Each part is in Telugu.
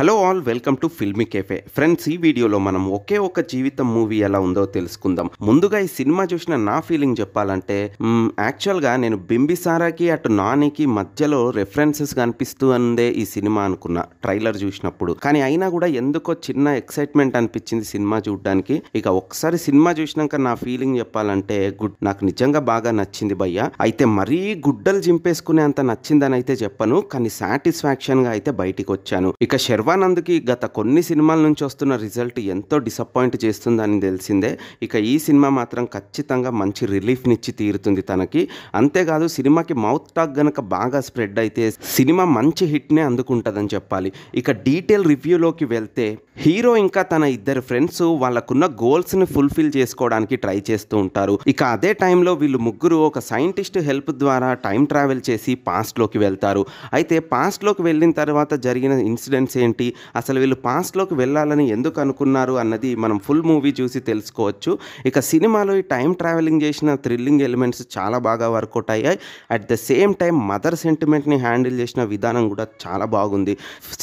hello all welcome to filmy cafe friends ఈ వీడియోలో మనం ఒకే ఒక జీవితం మూవీ ఎలా ఉందో తెలుసుకుందాం ముందుగా ఈ సినిమా చూసిన నా ఫీలింగ్ చెప్పాలంటే యాక్చువల్గా నేను బింబిసారాకి అటు నానికి మధ్యలో రెఫరెన్సెస్ కనిపిస్తూ అందే ఈ సినిమా అనుకున్నా ట్రైలర్ చూసినప్పుడు కానీ అయినా కూడా ఎందుకో చిన్న ఎక్సైట్మెంట్ అనిపించింది సినిమా చూడడానికి ఇక ఒకసారి సినిమా చూసినాక నా ఫీలింగ్ చెప్పాలంటే గుడ్ నాకు నిజంగా బాగా నచ్చింది భయ్య అయితే మరీ గుడ్డలు జింపేసుకునే అంత నచ్చిందని అయితే చెప్పను కానీ సాటిస్ఫాక్షన్గా అయితే బయటికి వచ్చాను ఇక శర్వ శివానంద్కి గత కొన్ని సినిమాల నుంచి వస్తున్న రిజల్ట్ ఎంతో డిసప్పాయింట్ చేస్తుందని తెలిసిందే ఇక ఈ సినిమా మాత్రం ఖచ్చితంగా మంచి రిలీఫ్నిచ్చి తీరుతుంది తనకి అంతేకాదు సినిమాకి మౌత్ టాక్ గనక బాగా స్ప్రెడ్ అయితే సినిమా మంచి హిట్నే అందుకుంటుందని చెప్పాలి ఇక డీటెయిల్ రివ్యూలోకి వెళ్తే హీరో ఇంకా తన ఇద్దరు ఫ్రెండ్స్ వాళ్ళకున్న గోల్స్ని ఫుల్ఫిల్ చేసుకోవడానికి ట్రై చేస్తూ ఉంటారు ఇక అదే టైంలో వీళ్ళు ముగ్గురు ఒక సైంటిస్ట్ హెల్ప్ ద్వారా టైం ట్రావెల్ చేసి పాస్ట్లోకి వెళ్తారు అయితే పాస్ట్లోకి వెళ్ళిన తర్వాత జరిగిన ఇన్సిడెంట్స్ ఏంటి ఏంటి అసలు వీళ్ళు పాస్ట్లోకి వెళ్ళాలని ఎందుకు అనుకున్నారు అన్నది మనం ఫుల్ మూవీ చూసి తెలుసుకోవచ్చు ఇక సినిమాలో ఈ టైం ట్రావెలింగ్ చేసిన థ్రిల్లింగ్ ఎలిమెంట్స్ చాలా బాగా వర్కౌట్ అయ్యాయి at the same time mother సెంటిమెంట్ని హ్యాండిల్ చేసిన విధానం కూడా చాలా బాగుంది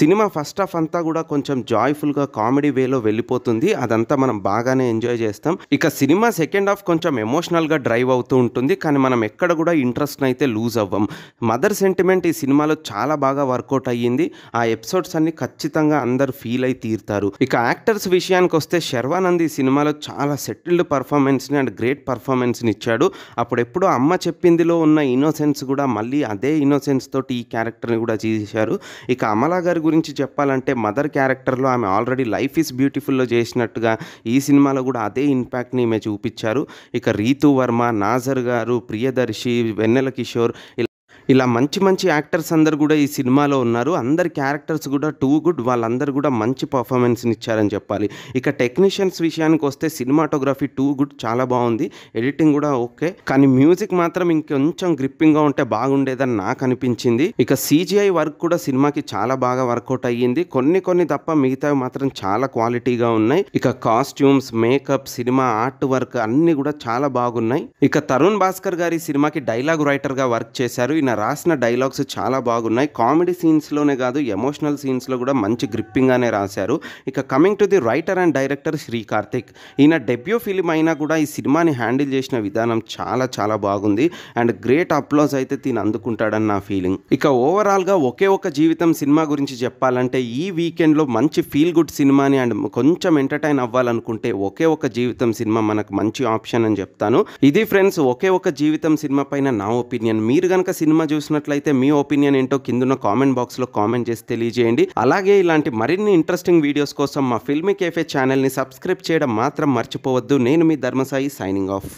సినిమా ఫస్ట్ హాఫ్ అంతా కూడా కొంచెం జాయ్ఫుల్గా కామెడీ వేలో వెళ్ళిపోతుంది అదంతా మనం బాగానే ఎంజాయ్ చేస్తాం ఇక సినిమా సెకండ్ హాఫ్ కొంచెం ఎమోషనల్గా డ్రైవ్ అవుతూ ఉంటుంది కానీ మనం ఎక్కడ కూడా ఇంట్రెస్ట్ అయితే లూజ్ అవ్వం మదర్ సెంటిమెంట్ ఈ సినిమాలో చాలా బాగా వర్కౌట్ అయ్యింది ఆ ఎపిసోడ్స్ అన్ని ఖచ్చితంగా అందరు ఫీల్ అయి తీరుతారు ఇక యాక్టర్స్ విషయానికి వస్తే శర్వానంద్ ఈ సినిమాలో చాలా సెటిల్డ్ పర్ఫార్మెన్స్ని అండ్ గ్రేట్ పర్ఫార్మెన్స్ని ఇచ్చాడు అప్పుడెప్పుడో అమ్మ చెప్పిందిలో ఉన్న ఇన్నోసెన్స్ కూడా మళ్ళీ అదే ఇన్నోసెన్స్ తోటి ఈ క్యారెక్టర్ని కూడా చేశారు ఇక అమలా గారి గురించి చెప్పాలంటే మదర్ క్యారెక్టర్లో ఆమె ఆల్రెడీ లైఫ్ ఇస్ బ్యూటిఫుల్లో చేసినట్టుగా ఈ సినిమాలో కూడా అదే ఇంపాక్ట్ని ఈమె చూపించారు ఇక రీతు వర్మ నాజర్ గారు ప్రియదర్శి వెన్నెల కిషోర్ ఇలా ఇలా మంచి మంచి యాక్టర్స్ అందరు కూడా ఈ సినిమాలో ఉన్నారు అందరి క్యారెక్టర్స్ కూడా టూ గుడ్ వాళ్ళందరూ కూడా మంచి పర్ఫార్మెన్స్ని ఇచ్చారని చెప్పాలి ఇక టెక్నీషియన్స్ విషయానికి వస్తే సినిమాటోగ్రఫీ టూ గుడ్ చాలా బాగుంది ఎడిటింగ్ కూడా ఓకే కానీ మ్యూజిక్ మాత్రం ఇంకొంచెం గ్రిప్పింగ్గా ఉంటే బాగుండేదని నాకు అనిపించింది ఇక సీజీఐ వర్క్ కూడా సినిమాకి చాలా బాగా వర్కౌట్ అయ్యింది కొన్ని కొన్ని తప్ప మిగతావి మాత్రం చాలా క్వాలిటీగా ఉన్నాయి ఇక కాస్ట్యూమ్స్ మేకప్ సినిమా ఆర్ట్ వర్క్ అన్ని కూడా చాలా బాగున్నాయి ఇక తరుణ్ భాస్కర్ గారి సినిమాకి డైలాగ్ రైటర్గా వర్క్ చేశారు ఈయన రాసిన డైలాగ్స్ చాలా బాగున్నాయి కామెడీ సీన్స్లోనే కాదు ఎమోషనల్ సీన్స్లో కూడా మంచి గ్రిప్పింగ్గానే రాశారు ఇక coming to the writer and director Shri Karthik ఈయన డెబ్యూ ఫిలిం అయినా కూడా ఈ సినిమాని హ్యాండిల్ చేసిన విధానం చాలా చాలా బాగుంది అండ్ గ్రేట్ అప్లోజ్ అయితే తిని అందుకుంటాడని నా ఫీలింగ్ ఇక ఓవరాల్గా ఒకే ఒక జీవితం సినిమా గురించి చెప్పాలంటే ఈ వీకెండ్లో మంచి ఫీల్ గుడ్ సినిమాని అండ్ కొంచెం ఎంటర్టైన్ అవ్వాలనుకుంటే ఒకే ఒక జీవితం సినిమా మనకు మంచి ఆప్షన్ అని చెప్తాను ఇది ఫ్రెండ్స్ ఒకే ఒక జీవితం సినిమా పైన నా ఒపీనియన్ మీరు కనుక సినిమా చూసినట్లయితే మీ ఒపీనియన్ ఏంటో కిందున్న కామెంట్ బాక్స్లో కామెంట్ చేసి తెలియజేయండి అలాగే ఇలాంటి మరిన్ని ఇంట్రెస్టింగ్ వీడియోస్ కోసం మా ఫిల్మీ కేఫే ఛానల్ని సబ్స్క్రైబ్ చేయడం మాత్రం మర్చిపోవద్దు నేను మీ ధర్మసాయి సైనింగ్ ఆఫ్